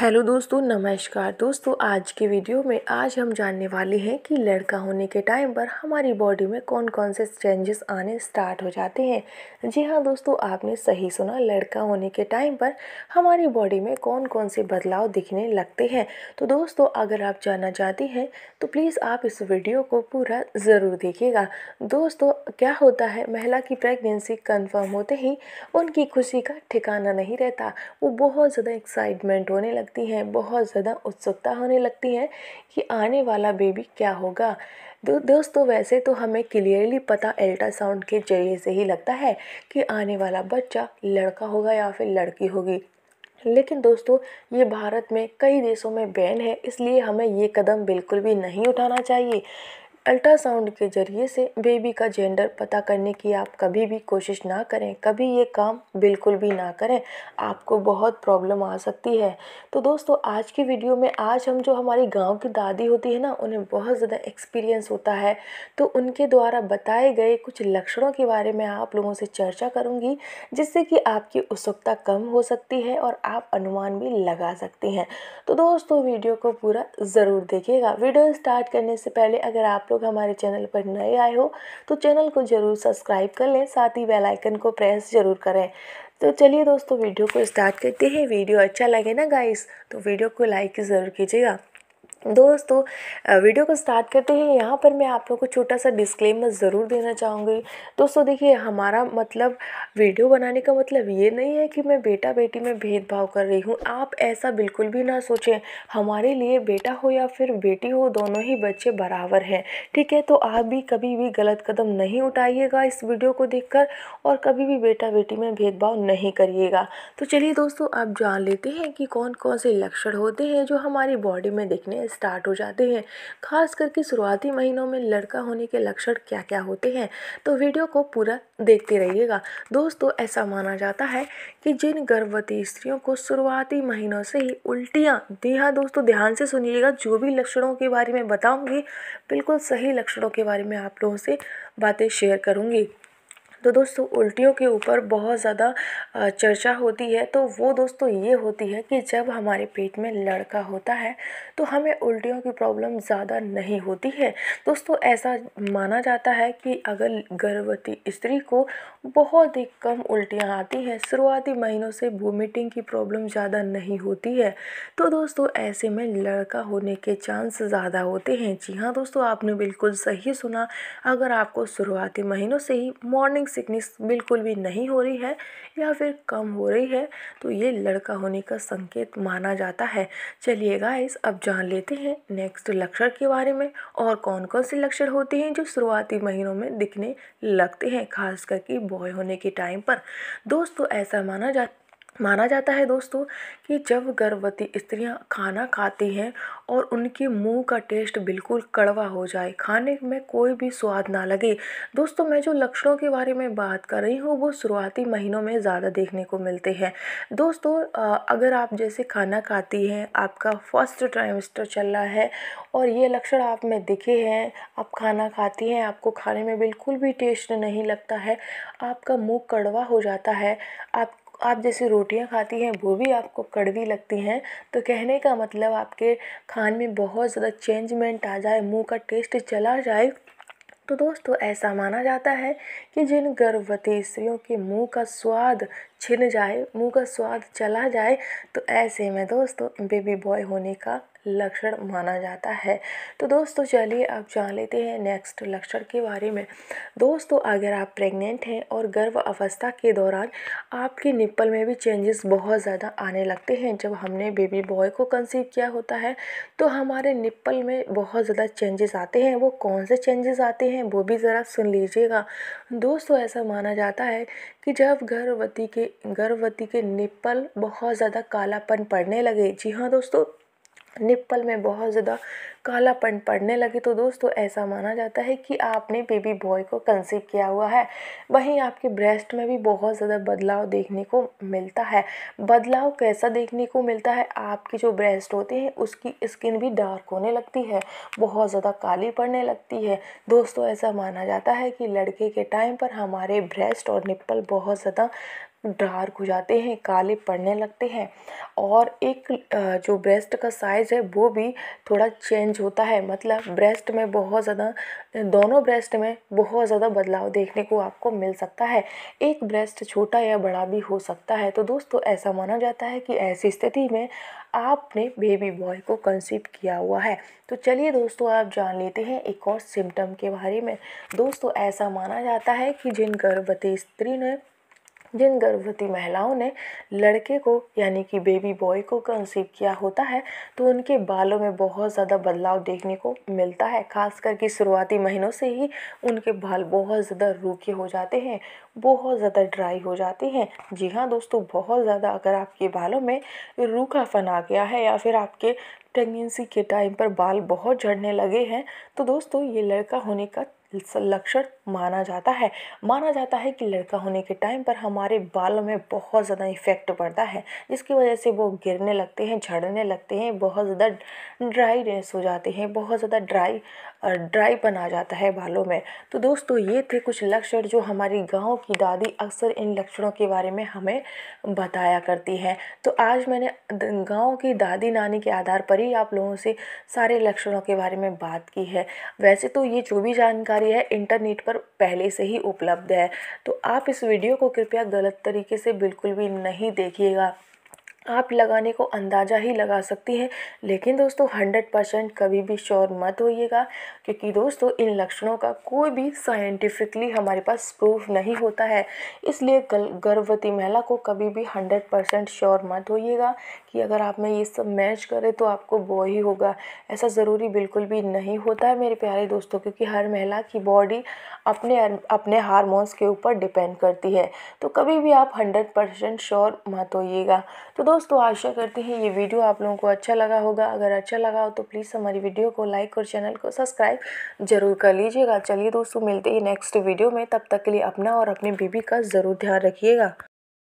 hello दोस्तों नमस्कार दोस्तों आज के वीडियो में आज हम जानने वाले हैं कि लड़का होने के टाइम पर हमारी बॉडी में कौन कौन से चेंजेस आने स्टार्ट हो जाते हैं जी हाँ दोस्तों आपने सही सुना लड़का होने के टाइम पर हमारी बॉडी में कौन कौन से बदलाव दिखने लगते हैं तो दोस्तों अगर आप जानना चाहते हैं तो प्लीज़ आप इस वीडियो को पूरा ज़रूर देखिएगा दोस्तों क्या होता है महिला की प्रेगनेंसी कन्फर्म होते ही उनकी खुशी का ठिकाना नहीं रहता वो बहुत ज़्यादा एक्साइटमेंट होने लगता लगती हैं बहुत ज़्यादा उत्सुकता होने लगती है कि आने वाला बेबी क्या होगा दो दोस्तों वैसे तो हमें क्लियरली पता अल्ट्रासाउंड के ज़रिए से ही लगता है कि आने वाला बच्चा लड़का होगा या फिर लड़की होगी लेकिन दोस्तों ये भारत में कई देशों में बैन है इसलिए हमें ये कदम बिल्कुल भी नहीं उठाना चाहिए अल्ट्रासाउंड के ज़रिए से बेबी का जेंडर पता करने की आप कभी भी कोशिश ना करें कभी ये काम बिल्कुल भी ना करें आपको बहुत प्रॉब्लम आ सकती है तो दोस्तों आज की वीडियो में आज हम जो हमारी गांव की दादी होती है ना उन्हें बहुत ज़्यादा एक्सपीरियंस होता है तो उनके द्वारा बताए गए कुछ लक्षणों के बारे में आप लोगों से चर्चा करूँगी जिससे कि आपकी उत्सुकता कम हो सकती है और आप अनुमान भी लगा सकती हैं तो दोस्तों वीडियो को पूरा ज़रूर देखिएगा वीडियो स्टार्ट करने से पहले अगर आप लोग हमारे चैनल पर नए आए हो तो चैनल को ज़रूर सब्सक्राइब कर लें साथ ही बेल आइकन को प्रेस ज़रूर करें तो चलिए दोस्तों वीडियो को स्टार्ट करते हैं वीडियो अच्छा लगे ना गाइस तो वीडियो को लाइक ज़रूर कीजिएगा दोस्तों वीडियो को स्टार्ट करते हैं यहाँ पर मैं आप लोगों को छोटा सा डिस्क्लेमर ज़रूर देना चाहूँगी दोस्तों देखिए हमारा मतलब वीडियो बनाने का मतलब ये नहीं है कि मैं बेटा बेटी में भेदभाव कर रही हूँ आप ऐसा बिल्कुल भी ना सोचें हमारे लिए बेटा हो या फिर बेटी हो दोनों ही बच्चे बराबर हैं ठीक है तो आप भी कभी भी गलत कदम नहीं उठाइएगा इस वीडियो को देख कर, और कभी भी बेटा बेटी में भेदभाव नहीं करिएगा तो चलिए दोस्तों आप जान लेते हैं कि कौन कौन से लक्षण होते हैं जो हमारी बॉडी में देखने हैं स्टार्ट हो जाते हैं खास करके शुरुआती महीनों में लड़का होने के लक्षण क्या क्या होते हैं तो वीडियो को पूरा देखते रहिएगा दोस्तों ऐसा माना जाता है कि जिन गर्भवती स्त्रियों को शुरुआती महीनों से ही उल्टियाँ जी हाँ दोस्तों ध्यान से सुनिएगा जो भी लक्षणों के बारे में बताऊँगी बिल्कुल सही लक्षणों के बारे में आप लोगों से बातें शेयर करूँगी तो दोस्तों उल्टियों के ऊपर बहुत ज़्यादा चर्चा होती है तो वो दोस्तों ये होती है कि जब हमारे पेट में लड़का होता है तो हमें उल्टियों की प्रॉब्लम ज़्यादा नहीं होती है दोस्तों ऐसा माना जाता है कि अगर गर्भवती स्त्री को बहुत ही कम उल्टियाँ आती हैं शुरुआती महीनों से वोमिटिंग की प्रॉब्लम ज़्यादा नहीं होती है तो दोस्तों ऐसे में लड़का होने के चांस ज़्यादा होते हैं जी हाँ दोस्तों आपने बिल्कुल सही सुना अगर आपको शुरुआती महीनों से ही मॉर्निंग सिकनेस बिल्कुल भी नहीं हो रही है या फिर कम हो रही है तो ये लड़का होने का संकेत माना जाता है चलिए गाइस अब जान लेते हैं नेक्स्ट लक्षण के बारे में और कौन कौन से लक्षण होते हैं जो शुरुआती महीनों में दिखने लगते हैं खास करके बॉय होने के टाइम पर दोस्तों ऐसा माना जाता माना जाता है दोस्तों कि जब गर्भवती स्त्रियाँ खाना खाती हैं और उनके मुँह का टेस्ट बिल्कुल कड़वा हो जाए खाने में कोई भी स्वाद ना लगे दोस्तों मैं जो लक्षणों के बारे में बात कर रही हूँ वो शुरुआती महीनों में ज़्यादा देखने को मिलते हैं दोस्तों अगर आप जैसे खाना खाती हैं आपका फर्स्ट ट्राइमेस्टर चल रहा है और ये लक्षण आप में दिखे हैं आप खाना खाती हैं आपको खाने में बिल्कुल भी टेस्ट नहीं लगता है आपका मुँह कड़वा हो जाता है आप आप जैसे रोटियाँ खाती हैं वो भी आपको कड़वी लगती हैं तो कहने का मतलब आपके खान में बहुत ज़्यादा चेंजमेंट आ जाए मुंह का टेस्ट चला जाए तो दोस्तों ऐसा माना जाता है कि जिन गर्भवती स्त्रियों के मुंह का स्वाद छिन जाए मुंह का स्वाद चला जाए तो ऐसे में दोस्तों बेबी बॉय होने का लक्षण माना जाता है तो दोस्तों चलिए आप जान लेते हैं नेक्स्ट लक्षण के बारे में दोस्तों अगर आप प्रेग्नेंट हैं और गर्भ अवस्था के दौरान आपके निप्पल में भी चेंजेस बहुत ज़्यादा आने लगते हैं जब हमने बेबी बॉय को कंसीव किया होता है तो हमारे निप्पल में बहुत ज़्यादा चेंजेस आते हैं वो कौन से चेंजेस आते हैं वो भी ज़रा सुन लीजिएगा दोस्तों ऐसा माना जाता है कि जब गर्भवती के गर्भवती के निप्पल बहुत ज़्यादा कालापन पड़ने लगे जी हाँ दोस्तों निप्पल में बहुत ज़्यादा कालापन पड़ने लगे तो दोस्तों ऐसा माना जाता है कि आपने बेबी बॉय को कंसीव किया हुआ है वहीं आपके ब्रेस्ट में भी बहुत ज़्यादा बदलाव देखने को मिलता है बदलाव कैसा देखने को मिलता है आपकी जो ब्रेस्ट होते हैं उसकी स्किन भी डार्क होने लगती है बहुत ज़्यादा काली पड़ने लगती है दोस्तों ऐसा माना जाता है कि लड़के के टाइम पर हमारे ब्रेस्ट और निप्पल बहुत ज़्यादा डार्क हो जाते हैं काले पड़ने लगते हैं और एक जो ब्रेस्ट का साइज़ है वो भी थोड़ा चेंज होता है मतलब ब्रेस्ट में बहुत ज़्यादा दोनों ब्रेस्ट में बहुत ज़्यादा बदलाव देखने को आपको मिल सकता है एक ब्रेस्ट छोटा या बड़ा भी हो सकता है तो दोस्तों ऐसा माना जाता है कि ऐसी स्थिति में आपने बेबी बॉय को कंसीव किया हुआ है तो चलिए दोस्तों आप जान लेते हैं एक और सिम्टम के बारे में दोस्तों ऐसा माना जाता है कि जिन गर्भवती स्त्री ने जिन गर्भवती महिलाओं ने लड़के को यानी कि बेबी बॉय को कंसीव किया होता है तो उनके बालों में बहुत ज़्यादा बदलाव देखने को मिलता है खास करके शुरुआती महीनों से ही उनके बाल बहुत ज़्यादा रूखे हो जाते हैं बहुत ज़्यादा ड्राई हो जाते हैं जी हाँ दोस्तों बहुत ज़्यादा अगर आपके बालों में रूखापन आ गया है या फिर आपके प्रेगनेंसी के टाइम पर बाल बहुत झड़ने लगे हैं तो दोस्तों ये लड़का होने का लक्षण माना जाता है माना जाता है कि लड़का होने के टाइम पर हमारे बालों में बहुत ज़्यादा इफ़ेक्ट पड़ता है जिसकी वजह से वो गिरने लगते हैं झड़ने लगते हैं बहुत ज़्यादा ड्राईनेस हो जाते हैं बहुत ज़्यादा ड्राई ड्राई बना जाता है बालों में तो दोस्तों ये थे कुछ लक्षण जो हमारी गाँव की दादी अक्सर इन लक्षणों के बारे में हमें बताया करती है तो आज मैंने गाँव की दादी नानी के आधार पर ही आप लोगों से सारे लक्षणों के बारे में बात की है वैसे तो ये जो भी जानकारी जानकारी है इंटरनेट पर पहले से ही उपलब्ध है तो आप इस वीडियो को कृपया गलत तरीके से बिल्कुल भी नहीं देखिएगा आप लगाने को अंदाज़ा ही लगा सकती हैं लेकिन दोस्तों हंड्रेड परसेंट कभी भी श्योर मत होइएगा क्योंकि दोस्तों इन लक्षणों का कोई भी साइंटिफिकली हमारे पास प्रूफ नहीं होता है इसलिए गर्भवती महिला को कभी भी हंड्रेड परसेंट श्योर मत होइएगा कि अगर आप में ये सब मैच करें तो आपको बॉय ही होगा ऐसा ज़रूरी बिल्कुल भी नहीं होता है मेरे प्यारे दोस्तों क्योंकि हर महिला की बॉडी अपने अपने हारमोन्स के ऊपर डिपेंड करती है तो कभी भी आप हंड्रेड परसेंट श्योर मत होइएगा तो दोस्तों दोस्तों आशा करते हैं ये वीडियो आप लोगों को अच्छा लगा होगा अगर अच्छा लगा हो तो प्लीज़ हमारी वीडियो को लाइक और चैनल को सब्सक्राइब जरूर कर लीजिएगा चलिए दोस्तों मिलते हैं नेक्स्ट वीडियो में तब तक के लिए अपना और अपने बीबी का ज़रूर ध्यान रखिएगा